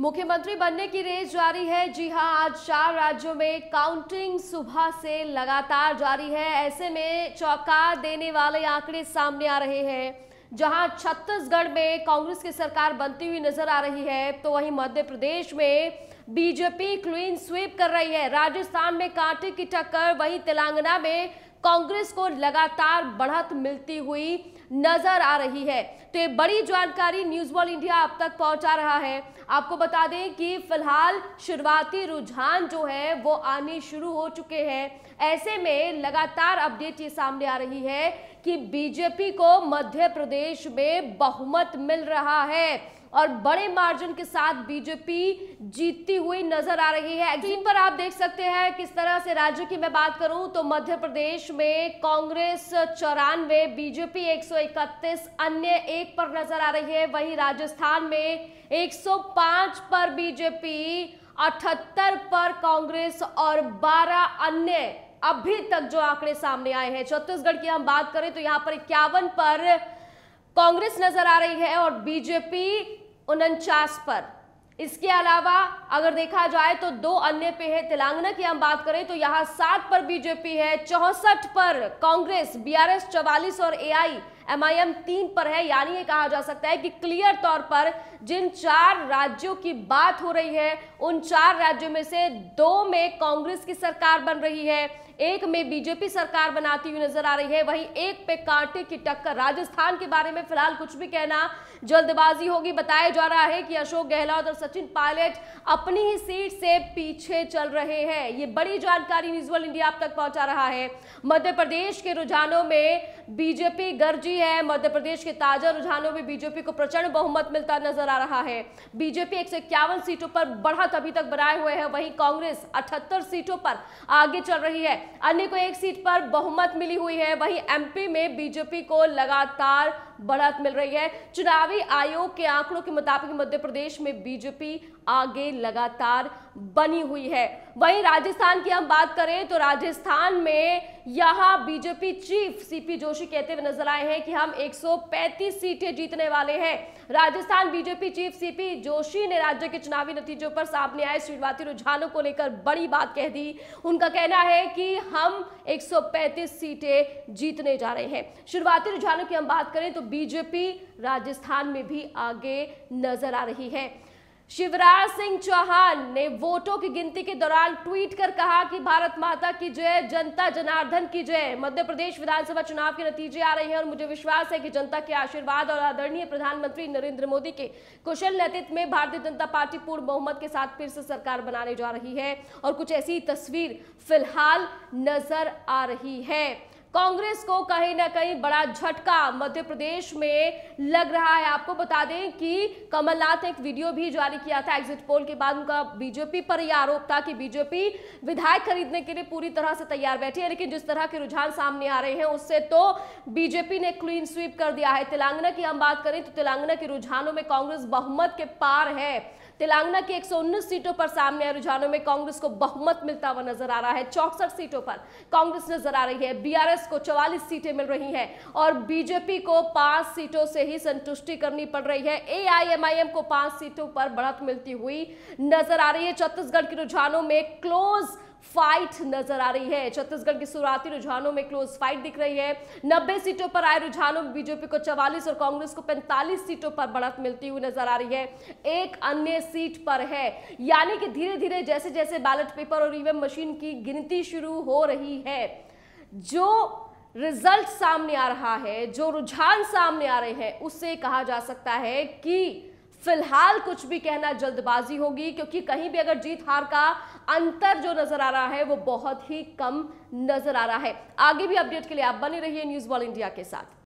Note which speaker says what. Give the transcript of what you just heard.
Speaker 1: मुख्यमंत्री बनने की रेस जारी है जी हां आज चार राज्यों में काउंटिंग सुबह से लगातार जारी है ऐसे में चौका देने वाले आंकड़े सामने आ रहे हैं जहां छत्तीसगढ़ में कांग्रेस की सरकार बनती हुई नजर आ रही है तो वहीं मध्य प्रदेश में बीजेपी क्लीन स्वीप कर रही है राजस्थान में कांटे की टक्कर वहीं तेलंगाना में कांग्रेस को लगातार बढ़त मिलती हुई नजर आ रही है तो ये बड़ी जानकारी न्यूज वॉल इंडिया अब तक पहुंचा रहा है आपको बता दें कि फिलहाल शुरुआती रुझान जो है वो आने शुरू हो चुके हैं ऐसे में लगातार अपडेट ये सामने आ रही है कि बीजेपी को मध्य प्रदेश में बहुमत मिल रहा है और बड़े मार्जिन के साथ बीजेपी जीतती हुई नजर आ रही है स्क्रीन पर आप देख सकते हैं किस तरह से राज्य की मैं बात करूं तो मध्य प्रदेश में कांग्रेस चौरानवे बीजेपी 131 अन्य एक पर नजर आ रही है वहीं राजस्थान में 105 पर बीजेपी 78 पर कांग्रेस और 12 अन्य अभी तक जो आंकड़े सामने आए हैं छत्तीसगढ़ की हम बात करें तो यहां पर इक्यावन पर कांग्रेस नजर आ रही है और बीजेपी उनचास पर इसके अलावा अगर देखा जाए तो दो अन्य पे है तेलंगाना की हम बात करें तो यहां सात पर बीजेपी है चौसठ पर कांग्रेस बीआरएस चवालीस और एआई आई एमआईएम तीन पर है यानी ये कहा जा सकता है कि क्लियर तौर पर जिन चार राज्यों की बात हो रही है उन चार राज्यों में से दो में कांग्रेस की सरकार बन रही है एक में बीजेपी सरकार बनाती हुई नजर आ रही है वहीं एक पे कांटे की टक्कर राजस्थान के बारे में फिलहाल कुछ भी कहना जल्दबाजी होगी बताया जा रहा है कि अशोक गहलोत और सचिन पायलट अपनी ही सीट से पीछे चल रहे हैं ये बड़ी जानकारी न्यूज इंडिया आप तक पहुंचा रहा है मध्य प्रदेश के रुझानों में बीजेपी गर्जी रही है मध्य प्रदेश के ताजा रुझानों में बीजेपी को प्रचंड बहुमत मिलता नजर आ रहा है बीजेपी एक सीटों पर बढ़त अभी तक बनाए हुए है वहीं कांग्रेस अठहत्तर सीटों पर आगे चल रही है अन्य को एक सीट पर बहुमत मिली हुई है वहीं एमपी में बीजेपी को लगातार बढ़त मिल रही है चुनावी आयोग के आंकड़ों के मुताबिक मध्य प्रदेश में बीजेपी आगे लगातार बनी हुई है वहीं राजस्थान की हम बात करें तो राजस्थान में यहां बीजेपी चीफ सीपी जोशी कहते हुए नजर आए हैं कि हम 135 सीटें जीतने वाले हैं राजस्थान बीजेपी चीफ सीपी जोशी ने राज्य के चुनावी नतीजों पर सामने आए शुरुआती रुझानों को लेकर बड़ी बात कह दी उनका कहना है कि हम 135 सीटें जीतने जा रहे हैं शुरुआती रुझानों की हम बात करें तो बीजेपी राजस्थान में भी आगे नजर आ रही है शिवराज सिंह चौहान ने वोटों की गिनती के दौरान ट्वीट कर कहा कि भारत माता की जय जनता जनार्दन की जय मध्य प्रदेश विधानसभा चुनाव के नतीजे आ रहे हैं और मुझे विश्वास है कि जनता के आशीर्वाद और आदरणीय प्रधानमंत्री नरेंद्र मोदी के कुशल नेतृत्व में भारतीय जनता पार्टी पूर्ण बहुमत के साथ फिर से सरकार बनाने जा रही है और कुछ ऐसी तस्वीर फिलहाल नजर आ रही है कांग्रेस को कहीं ना कहीं बड़ा झटका मध्य प्रदेश में लग रहा है आपको बता दें कि कमलनाथ ने एक वीडियो भी जारी किया था एग्जिट पोल के बाद उनका बीजेपी पर यह आरोप था कि बीजेपी विधायक खरीदने के लिए पूरी तरह से तैयार बैठी है लेकिन जिस तरह के रुझान सामने आ रहे हैं उससे तो बीजेपी ने क्लीन स्वीप कर दिया है तेलंगाना की हम बात करें तो तेलंगाना के रुझानों में कांग्रेस बहुमत के पार है तेलंगाना की एक सीटों पर सामने आए रुझानों में कांग्रेस को बहुमत मिलता हुआ नजर आ रहा है चौसठ सीटों पर कांग्रेस नजर आ रही है बीआरएस कांग्रेस को 44 सीटें मिल रही हैं और बीजेपी को पांच सीटों से ही संतुष्टि करनी पड़ रही है एआईएमआईएम को पांच सीटों पर बढ़त मिलती हुई नजर आ रही है छत्तीसगढ़ के रुझानों में क्लोज फाइट नजर आ रही है छत्तीसगढ़ की शुरुआती रुझानों में क्लोज फाइट दिख रही है 90 सीटों पर आए रुझानों में बीजेपी को 44 और कांग्रेस को 45 सीटों पर बढ़त मिलती हुई नजर आ रही है एक अन्य सीट पर है यानी कि धीरे धीरे जैसे जैसे बैलेट पेपर और ईवीएम e मशीन की गिनती शुरू हो रही है जो रिजल्ट सामने आ रहा है जो रुझान सामने आ रहे हैं उससे कहा जा सकता है कि फिलहाल कुछ भी कहना जल्दबाजी होगी क्योंकि कहीं भी अगर जीत हार का अंतर जो नजर आ रहा है वो बहुत ही कम नजर आ रहा है आगे भी अपडेट के लिए आप बने रहिए न्यूज वॉल इंडिया के साथ